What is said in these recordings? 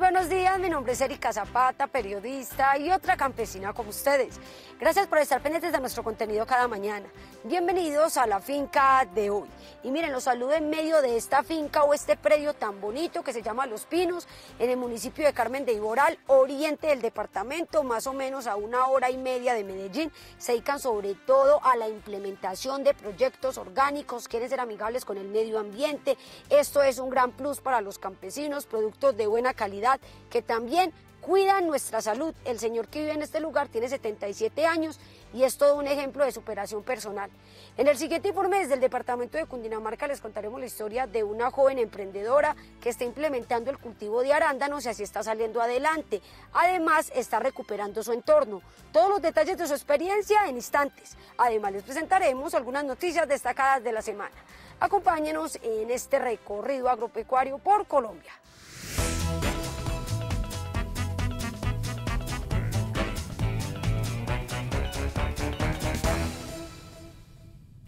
buenos días, mi nombre es Erika Zapata, periodista y otra campesina como ustedes. Gracias por estar pendientes de nuestro contenido cada mañana. Bienvenidos a la finca de hoy. Y miren, los saludo en medio de esta finca o este predio tan bonito que se llama Los Pinos, en el municipio de Carmen de Iboral, oriente del departamento, más o menos a una hora y media de Medellín. Se dedican sobre todo a la implementación de proyectos orgánicos, quieren ser amigables con el medio ambiente. Esto es un gran plus para los campesinos, productos de buena calidad que también cuida nuestra salud. El señor que vive en este lugar tiene 77 años y es todo un ejemplo de superación personal. En el siguiente informe desde el departamento de Cundinamarca les contaremos la historia de una joven emprendedora que está implementando el cultivo de arándanos y así está saliendo adelante. Además está recuperando su entorno. Todos los detalles de su experiencia en instantes. Además les presentaremos algunas noticias destacadas de la semana. Acompáñenos en este recorrido agropecuario por Colombia.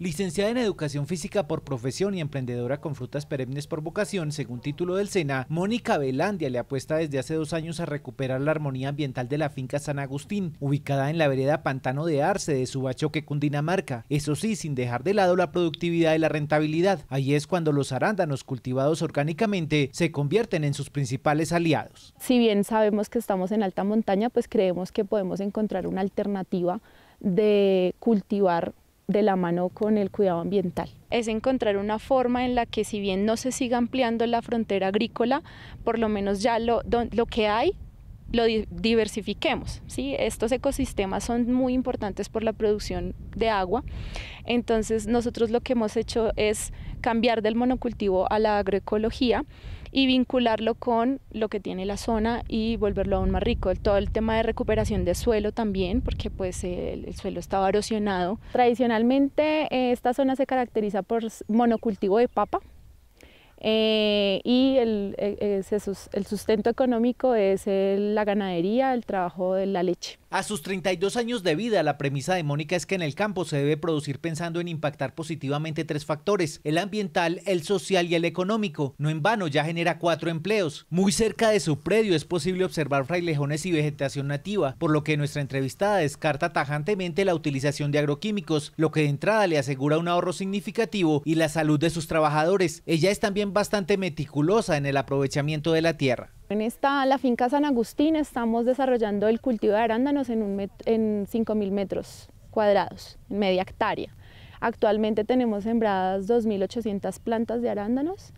Licenciada en Educación Física por profesión y emprendedora con frutas perennes por vocación, según título del SENA, Mónica Velandia le apuesta desde hace dos años a recuperar la armonía ambiental de la finca San Agustín, ubicada en la vereda Pantano de Arce de Subachoque, Cundinamarca. Eso sí, sin dejar de lado la productividad y la rentabilidad. Ahí es cuando los arándanos cultivados orgánicamente se convierten en sus principales aliados. Si bien sabemos que estamos en alta montaña, pues creemos que podemos encontrar una alternativa de cultivar de la mano con el cuidado ambiental. Es encontrar una forma en la que si bien no se siga ampliando la frontera agrícola, por lo menos ya lo, que hay lo diversifiquemos. ¿sí? Estos ecosistemas son muy importantes por la producción de agua, entonces nosotros lo que hemos hecho es cambiar del monocultivo a la agroecología y vincularlo con lo que tiene la zona y volverlo aún más rico. Todo el tema de recuperación de suelo también, porque pues el, suelo estaba erosionado. Tradicionalmente eh, esta zona se caracteriza por monocultivo de papa, eh, y e, el, sustento económico es la ganadería, el trabajo de la leche. A sus 32 años de vida, la premisa de Mónica es que en el campo se debe producir pensando en impactar positivamente tres factores, el ambiental, el social y el económico. No en vano, ya genera cuatro empleos. Muy cerca de su predio es posible observar frailejones y vegetación nativa, por lo que nuestra entrevistada descarta tajantemente la utilización de agroquímicos, lo que de entrada le asegura un ahorro significativo y la salud de sus trabajadores. Ella es también bastante meticulosa en el aprovechamiento de la tierra. En esta, la finca San Agustín, estamos desarrollando el cultivo de arándanos en, un 5.000 metros cuadrados, media hectárea. Actualmente tenemos sembradas 2.800 plantas de arándanos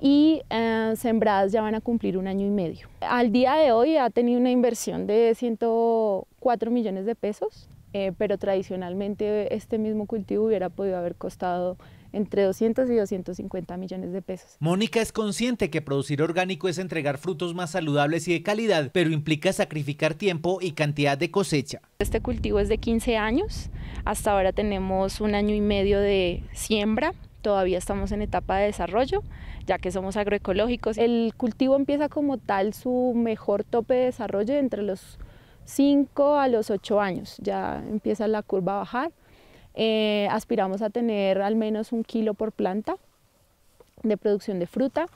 y eh, sembradas ya van a cumplir un año y medio. Al día de hoy ha tenido una inversión de 104 millones de pesos, eh, pero tradicionalmente este mismo cultivo hubiera podido haber costado entre 200 y 250 millones de pesos. Mónica es consciente que producir orgánico es entregar frutos más saludables y de calidad, pero implica sacrificar tiempo y cantidad de cosecha. Este cultivo es de 15 años, hasta ahora tenemos un año y medio de siembra todavía estamos en etapa de desarrollo, ya que somos agroecológicos. El cultivo empieza como tal su mejor tope de desarrollo entre los 5 a los 8 años, ya empieza la curva a bajar eh, aspiramos a tener al menos un kilo por planta de producción de fruta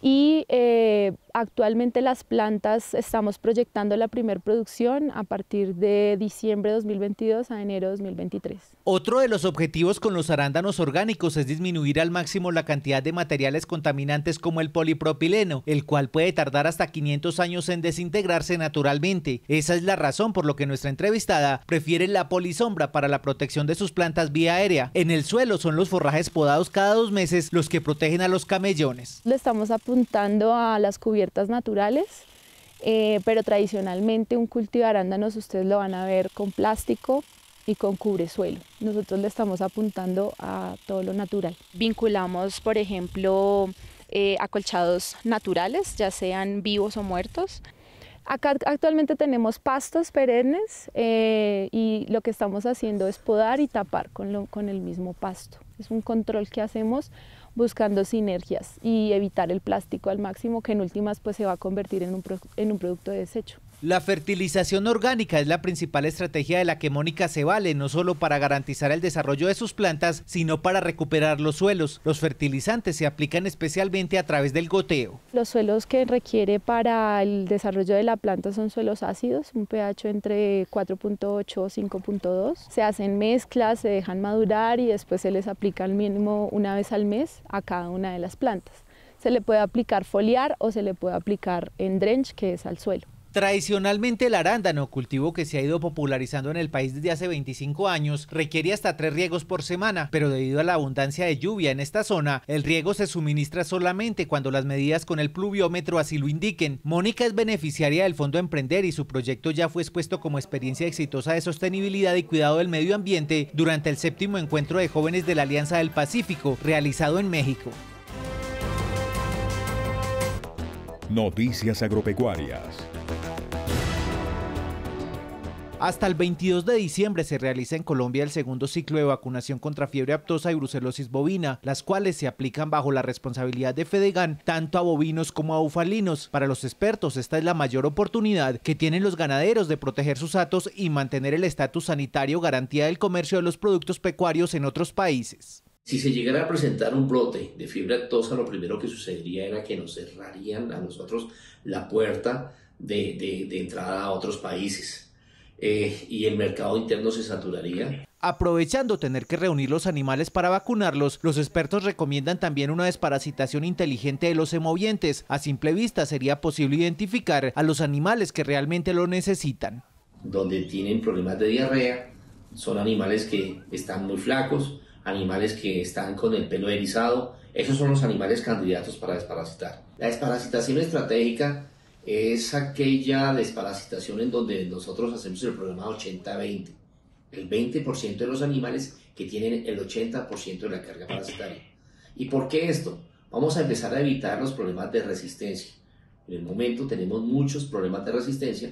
y eh, actualmente las plantas estamos proyectando la primer producción a partir de diciembre 2022 a enero 2023. Otro de los objetivos con los arándanos orgánicos es disminuir al máximo la cantidad de materiales contaminantes como el polipropileno, el cual puede tardar hasta 500 años en desintegrarse naturalmente. Esa es la razón por lo que nuestra entrevistada prefiere la polisombra para la protección de sus plantas vía aérea. En el suelo son los forrajes podados cada dos meses los que protegen a los camellones. estamos apuntando a las cubiertas naturales, eh, pero tradicionalmente un cultivo de arándanos ustedes lo van a ver con plástico y con suelo, Nosotros le estamos apuntando a todo lo natural. Vinculamos, por ejemplo, eh, acolchados naturales, ya sean vivos o muertos, Acá actualmente tenemos pastos perennes eh, y lo que estamos haciendo es podar y tapar con, el mismo pasto. Es un control que hacemos buscando sinergias y evitar el plástico al máximo que en últimas pues se va a convertir en un, en un producto de desecho. La fertilización orgánica es la principal estrategia de la que Mónica se vale, no solo para garantizar el desarrollo de sus plantas, sino para recuperar los suelos. Los fertilizantes se aplican especialmente a través del goteo. Los suelos que requiere para el desarrollo de la planta son suelos ácidos, un pH entre 4.8 o 5.2. Se hacen mezclas, se dejan madurar y después se les aplica al mínimo una vez al mes a cada una de las plantas. Se le puede aplicar foliar o se le puede aplicar en drench, que es al suelo. Tradicionalmente el arándano, cultivo que se ha ido popularizando en el país desde hace 25 años, requiere hasta tres riegos por semana, pero debido a la abundancia de lluvia en esta zona, el riego se suministra solamente cuando las medidas con el pluviómetro así lo indiquen. Mónica es beneficiaria del Fondo Emprender y su proyecto ya fue expuesto como experiencia exitosa de sostenibilidad y cuidado del medio ambiente durante el séptimo encuentro de jóvenes de la Alianza del Pacífico, realizado en México. Noticias Agropecuarias. Hasta el 22 de diciembre se realiza en Colombia el segundo ciclo de vacunación contra fiebre aptosa y brucelosis bovina, las cuales se aplican bajo la responsabilidad de Fedegan tanto a bovinos como a bufalinos. Para los expertos, esta es la mayor oportunidad que tienen los ganaderos de proteger sus atos y mantener el estatus sanitario garantía del comercio de los productos pecuarios en otros países. Si se llegara a presentar un brote de fiebre actosa, lo primero que sucedería era que nos cerrarían a nosotros la puerta de, entrada a otros países eh, y el mercado interno se saturaría. Aprovechando tener que reunir los animales para vacunarlos, los expertos recomiendan también una desparasitación inteligente de los hemovientes. A simple vista sería posible identificar a los animales que realmente lo necesitan. Donde tienen problemas de diarrea, son animales que están muy flacos, animales que están con el pelo erizado, esos son los animales candidatos para desparasitar. La desparasitación estratégica es aquella desparasitación en donde nosotros hacemos el programa 80-20. El 20% de los animales que tienen el 80% de la carga parasitaria. ¿Y por qué esto? Vamos a empezar a evitar los problemas de resistencia. En el momento tenemos muchos problemas de resistencia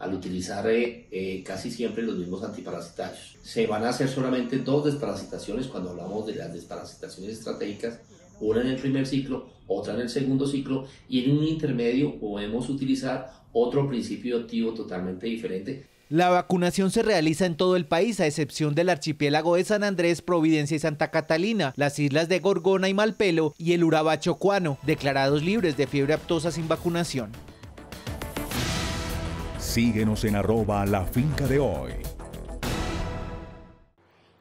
al utilizar eh, eh, casi siempre los mismos antiparasitarios. Se van a hacer solamente dos desparasitaciones cuando hablamos de las desparasitaciones estratégicas, una en el primer ciclo, otra en el segundo ciclo y en un intermedio podemos utilizar otro principio activo totalmente diferente. La vacunación se realiza en todo el país, a excepción del archipiélago de San Andrés, Providencia y Santa Catalina, las islas de Gorgona y Malpelo y el Urabá Chocuano, declarados libres de fiebre aptosa sin vacunación. Síguenos en arroba la finca de hoy.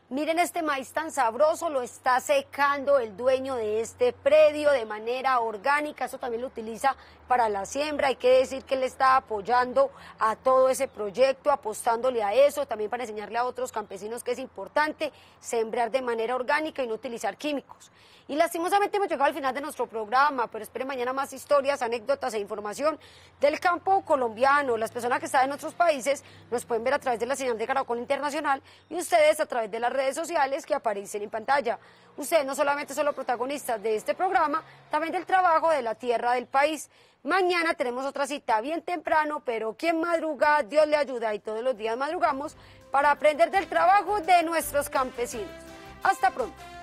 Miren este maíz tan sabroso, lo está secando el dueño de este predio de manera orgánica, eso también lo utiliza para la siembra. Hay que decir que él está apoyando a todo ese proyecto, apostándole a eso, también para enseñarle a otros campesinos que es importante sembrar de manera orgánica y no utilizar químicos. Y lastimosamente hemos llegado al final de nuestro programa, pero esperen mañana más historias, anécdotas e información del campo colombiano. Las personas que están en otros países nos pueden ver a través de la señal de Caracol Internacional y ustedes a través de las redes sociales que aparecen en pantalla. Ustedes no solamente son los protagonistas de este programa, también del trabajo de la tierra del país. Mañana tenemos otra cita bien temprano, pero quien madruga, Dios le ayuda y todos los días madrugamos para aprender del trabajo de nuestros campesinos. Hasta pronto.